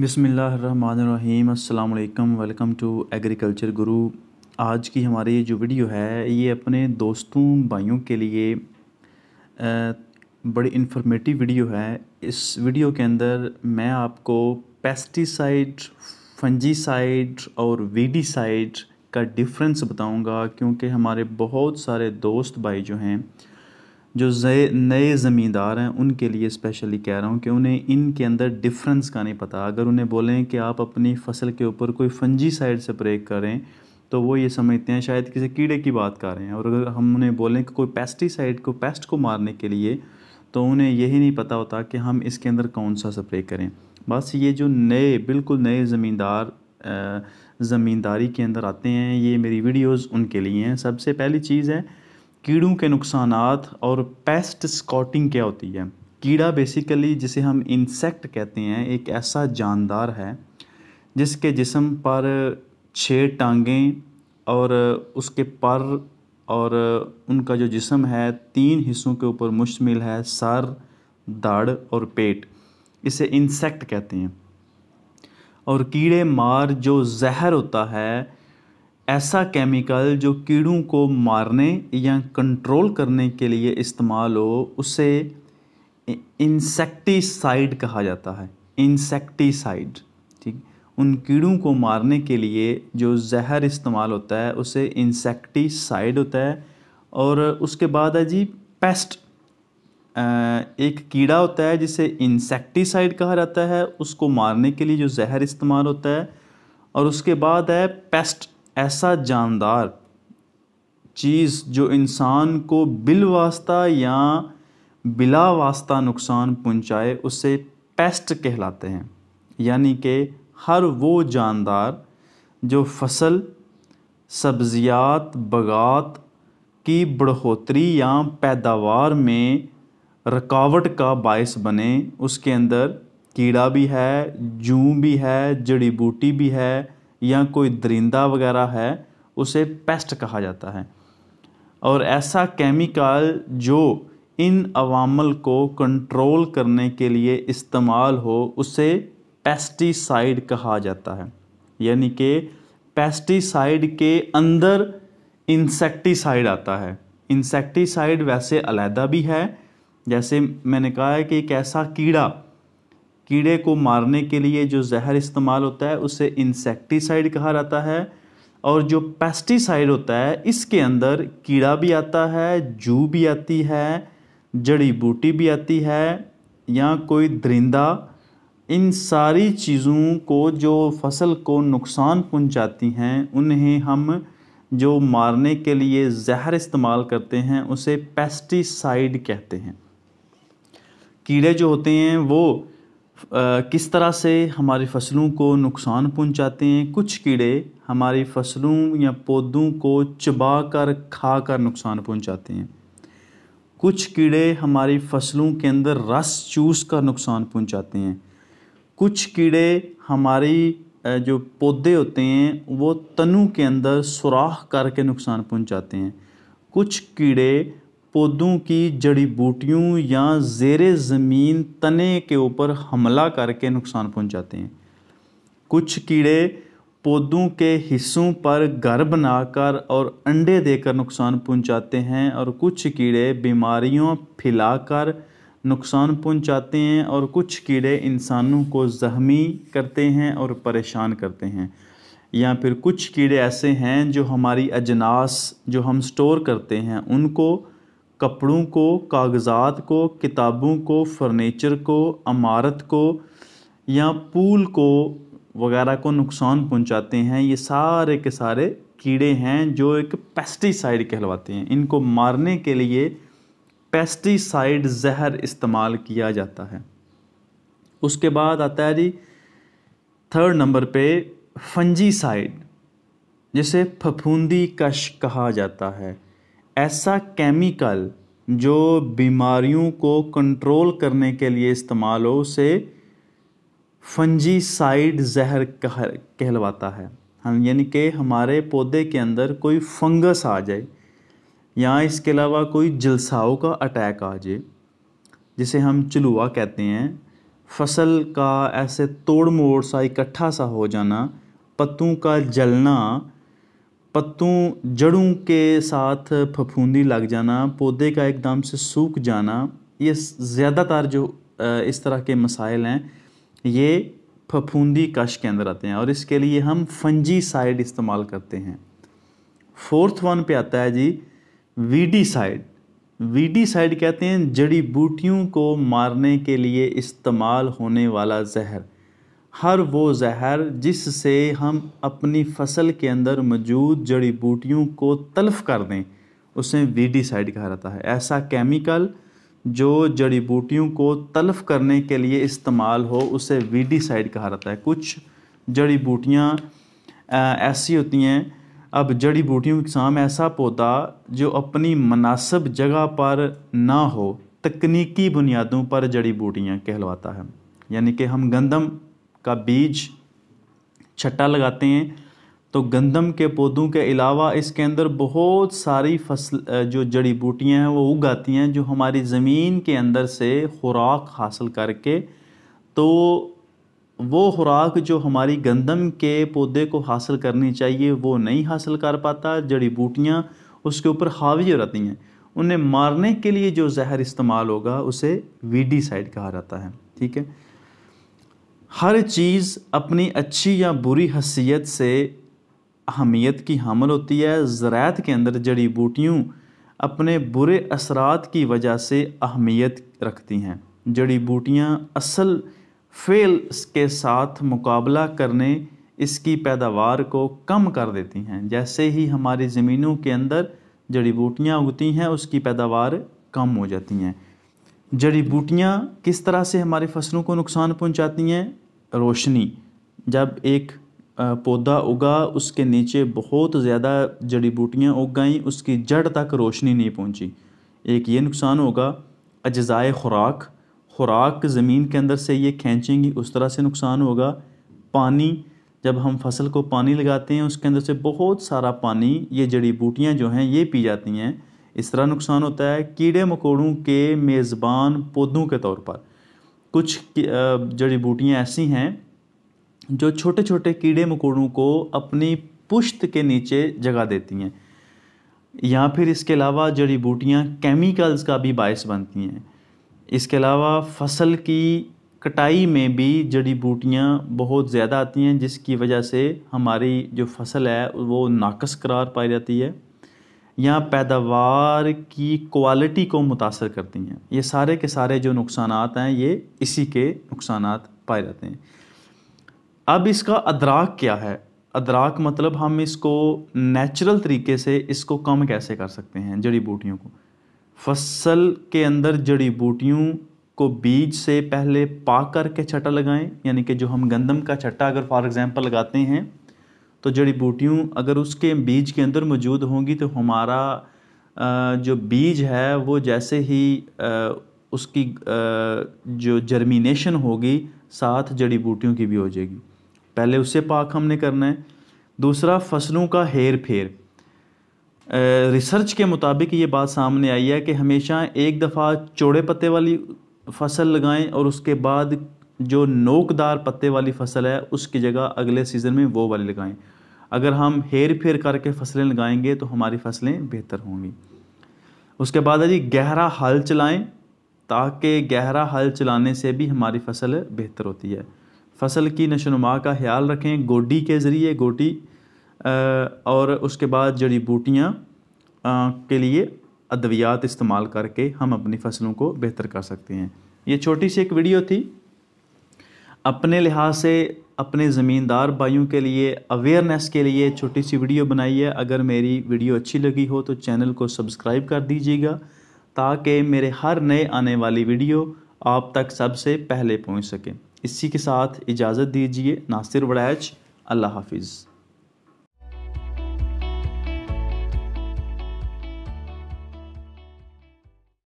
बिसमीम् अल्लाम welcome to agriculture गुरु आज की हमारी जो वीडियो है ये अपने दोस्तों भाइयों के लिए बड़ी इन्फॉर्मेटिव वीडियो है इस वीडियो के अंदर मैं आपको पेस्टिसाइड फंजीसाइड और वीडीसाइड का डिफरेंस बताऊंगा क्योंकि हमारे बहुत सारे दोस्त भाई जो हैं जो नए ज़मींदार हैं उनके लिए स्पेशली कह रहा हूँ कि उन्हें इनके अंदर डिफरेंस का नहीं पता अगर उन्हें बोलें कि आप अपनी फसल के ऊपर कोई फंजी साइड स्प्रे करें तो वो ये समझते हैं शायद किसी कीड़े की बात कर रहे हैं और अगर हम उन्हें बोलें कि कोई पेस्टिसाइड को पेस्ट को मारने के लिए तो उन्हें यही नहीं पता होता कि हम इसके अंदर कौन सा स्प्रे करें बस ये जो नए बिल्कुल नए ज़मींदार ज़मींदारी के अंदर आते हैं ये मेरी वीडियोस उनके लिए हैं सबसे पहली चीज़ है कीड़ों के नुकसान और पेस्ट स्कॉटिंग क्या होती है कीड़ा बेसिकली जिसे हम इंसेक्ट कहते हैं एक ऐसा जानदार है जिसके जिसम पर छः टांगें और उसके पर और उनका जो जिसम है तीन हिस्सों के ऊपर मुश्तमिल है सर दाढ़ और पेट इसे इंसेक्ट कहते हैं और कीड़े मार जो जहर होता है ऐसा केमिकल जो कीड़ों को मारने या कंट्रोल करने के लिए इस्तेमाल हो उसे इंसेक्टिसाइड कहा जाता है इंसेक्टिसाइड ठीक उन कीड़ों को मारने के लिए जो जहर इस्तेमाल होता है उसे इंसेक्टिसाइड होता है और उसके बाद है जी पेस्ट एक कीड़ा होता है जिसे इंसेक्टिसाइड कहा जाता है उसको मारने के लिए जो जहर इस्तेमाल होता है और उसके बाद है पेस्ट ऐसा जानदार चीज़ जो इंसान को बिल वास्ता या बिला वास्ता नुकसान पहुंचाए उसे पेस्ट कहलाते हैं यानी कि हर वो जानदार जो फसल सब्जियात बगात की बढ़ोतरी या पैदावार में रुकावट का बायस बने उसके अंदर कीड़ा भी है जू भी है जड़ी बूटी भी है या कोई दरिंदा वगैरह है उसे पेस्ट कहा जाता है और ऐसा केमिकल जो इन अवामल को कंट्रोल करने के लिए इस्तेमाल हो उसे पेस्टिसाइड कहा जाता है यानी कि पेस्टिसाइड के अंदर इंसेक्टिसाइड आता है इंसेक्टिसाइड वैसे अलहदा भी है जैसे मैंने कहा है कि एक ऐसा कीड़ा कीड़े को मारने के लिए जो जहर इस्तेमाल होता है उसे इंसेक्टिसाइड कहा जाता है और जो पेस्टिसाइड होता है इसके अंदर कीड़ा भी आता है जू भी आती है जड़ी बूटी भी आती है या कोई दरिंदा इन सारी चीज़ों को जो फसल को नुकसान पहुंचाती हैं उन्हें हम जो मारने के लिए जहर इस्तेमाल करते हैं उसे पेस्टिसाइड कहते हैं कीड़े जो होते हैं वो किस तरह से हमारी फसलों को नुकसान पहुंचाते हैं कुछ कीड़े हमारी फसलों या पौधों को चबा कर खा कर नुकसान पहुंचाते हैं कुछ कीड़े हमारी फसलों के अंदर रस चूस कर नुकसान पहुंचाते हैं कुछ कीड़े हमारी जो पौधे होते हैं वो तनु के अंदर सुराख करके नुकसान पहुंचाते हैं कुछ कीड़े पौधों की जड़ी बूटियों या जेर ज़मीन तने के ऊपर हमला करके नुकसान पहुंचाते हैं कुछ कीड़े पौधों के हिस्सों पर घर बनाकर और अंडे देकर नुकसान पहुंचाते हैं और कुछ कीड़े बीमारियों फैलाकर नुकसान पहुंचाते हैं और कुछ कीड़े इंसानों को जहमी करते हैं और परेशान करते हैं या फिर कुछ कीड़े ऐसे हैं जो हमारी अजनास जो हम स्टोर करते हैं उनको कपड़ों को कागज़ात को किताबों को फर्नीचर को अमारत को या पूल को वगैरह को नुकसान पहुंचाते हैं ये सारे के सारे कीड़े हैं जो एक पेस्टिसाइड कहलवाते हैं इनको मारने के लिए पेस्टिसाइड जहर इस्तेमाल किया जाता है उसके बाद आता है जी थर्ड नंबर पे फंजीसाइड जिसे फफूंदी कश कहा जाता है ऐसा केमिकल जो बीमारियों को कंट्रोल करने के लिए इस्तेमाल हो उसे फंजीसाइड जहर कह कहलवाता है हम यानी कि हमारे पौधे के अंदर कोई फंगस आ जाए या इसके अलावा कोई जलसाओं का अटैक आ जाए जिसे हम चलुआ कहते हैं फसल का ऐसे तोड़ मोड़ सा इकट्ठा सा हो जाना पत्तों का जलना पत्तों जड़ों के साथ फफूंदी लग जाना पौधे का एकदम से सूख जाना ये ज़्यादातर जो इस तरह के मसाइल हैं ये फफूंदी कश के अंदर आते हैं और इसके लिए हम फंजी साइड इस्तेमाल करते हैं फोर्थ वन पे आता है जी वीडी साइड वीडी साइड कहते हैं जड़ी बूटियों को मारने के लिए इस्तेमाल होने वाला जहर हर वो जहर जिससे हम अपनी फसल के अंदर मौजूद जड़ी बूटियों को तलफ कर दें उसे वीडीसाइड कहा जाता है ऐसा केमिकल जो जड़ी बूटियों को तलफ करने के लिए इस्तेमाल हो उसे वीडीसाइड कहा जाता है कुछ जड़ी बूटियाँ ऐसी होती हैं अब जड़ी बूटियों के साम ऐसा पौधा जो अपनी मुनासिब जगह पर ना हो तकनीकी बुनियादों पर जड़ी बूटियाँ कहलवाता है यानी कि हम गंदम का बीज छट्टा लगाते हैं तो गंदम के पौधों के अलावा इसके अंदर बहुत सारी फसल जो जड़ी बूटियां हैं वो उगाती हैं जो हमारी ज़मीन के अंदर से खुराक हासिल करके तो वो खुराक जो हमारी गंदम के पौधे को हासिल करनी चाहिए वो नहीं हासिल कर पाता जड़ी बूटियाँ उसके ऊपर हावी हो जाती हैं उन्हें मारने के लिए जो जहर इस्तेमाल होगा उसे वीडी साइड कहा जाता है ठीक है हर चीज़ अपनी अच्छी या बुरी हसीियत से अहमियत की हामल होती है ज़रात के अंदर जड़ी बूटियों अपने बुरे असरात की वजह से अहमियत रखती हैं जड़ी बूटियाँ असल फेल के साथ मुकाबला करने इसकी पैदावार को कम कर देती हैं जैसे ही हमारी ज़मीनों के अंदर जड़ी बूटियाँ उगती हैं उसकी पैदावार कम हो जाती हैं जड़ी बूटियाँ किस तरह से हमारे फसलों को नुकसान पहुँचाती हैं रोशनी जब एक पौधा उगा उसके नीचे बहुत ज़्यादा जड़ी बूटियाँ उग गई उसकी जड़ तक रोशनी नहीं पहुँची एक ये नुकसान होगा अज़ाए ख़ुराक ख़ुराक ज़मीन के अंदर से ये खींचेंगी उस तरह से नुकसान होगा पानी जब हम फसल को पानी लगाते हैं उसके अंदर से बहुत सारा पानी ये जड़ी बूटियाँ जो हैं ये पी जाती हैं इस तरह नुकसान होता है कीड़े मकोड़ों के मेज़बान पौधों के तौर पर कुछ जड़ी बूटियाँ ऐसी हैं जो छोटे छोटे कीड़े मकोड़ों को अपनी पुश्त के नीचे जगह देती हैं या फिर इसके अलावा जड़ी बूटियाँ केमिकल्स का भी बायस बनती हैं इसके अलावा फसल की कटाई में भी जड़ी बूटियाँ बहुत ज़्यादा आती हैं जिसकी वजह से हमारी जो फसल है वो नाकस करार पाई जाती है या पैदावार की क्वालिटी को मुतासर करती हैं ये सारे के सारे जो नुकसान हैं ये इसी के नुकसान पाए जाते हैं अब इसका अदराक क्या है अदराक मतलब हम इसको नेचुरल तरीके से इसको कम कैसे कर सकते हैं जड़ी बूटियों को फसल के अंदर जड़ी बूटियों को बीज से पहले पा करके छटा लगाएं यानी कि जो हम गंदम का छट्टा अगर फॉर एग्ज़ाम्पल लगाते हैं तो जड़ी बूटियों अगर उसके बीज के अंदर मौजूद होंगी तो हमारा जो बीज है वो जैसे ही उसकी जो जर्मिनेशन होगी साथ जड़ी बूटियों की भी हो जाएगी पहले उससे पाक हमने करना है दूसरा फसलों का हेर फेर रिसर्च के मुताबिक ये बात सामने आई है कि हमेशा एक दफ़ा चौड़े पत्ते वाली फसल लगाएं और उसके बाद जो नोकदार पत्ते वाली फसल है उसकी जगह अगले सीज़न में वो वाली लगाएं अगर हम हेर फेर करके फसलें लगाएंगे तो हमारी फसलें बेहतर होंगी उसके बाद है जी गहरा हल चलाएं ताकि गहरा हल चलाने से भी हमारी फसल बेहतर होती है फसल की नशोनुमा का ख्याल रखें गोडी के ज़रिए गोटी और उसके बाद जड़ी बूटियाँ के लिए अद्वियात इस्तेमाल करके हम अपनी फसलों को बेहतर कर सकते हैं ये छोटी सी एक वीडियो थी अपने लिहाज से अपने ज़मींदार भाइयों के लिए अवेयरनेस के लिए छोटी सी वीडियो बनाई है अगर मेरी वीडियो अच्छी लगी हो तो चैनल को सब्सक्राइब कर दीजिएगा ताकि मेरे हर नए आने वाली वीडियो आप तक सबसे पहले पहुंच सके इसी के साथ इजाज़त दीजिए नासिर वड़ैच अल्लाह हाफिज़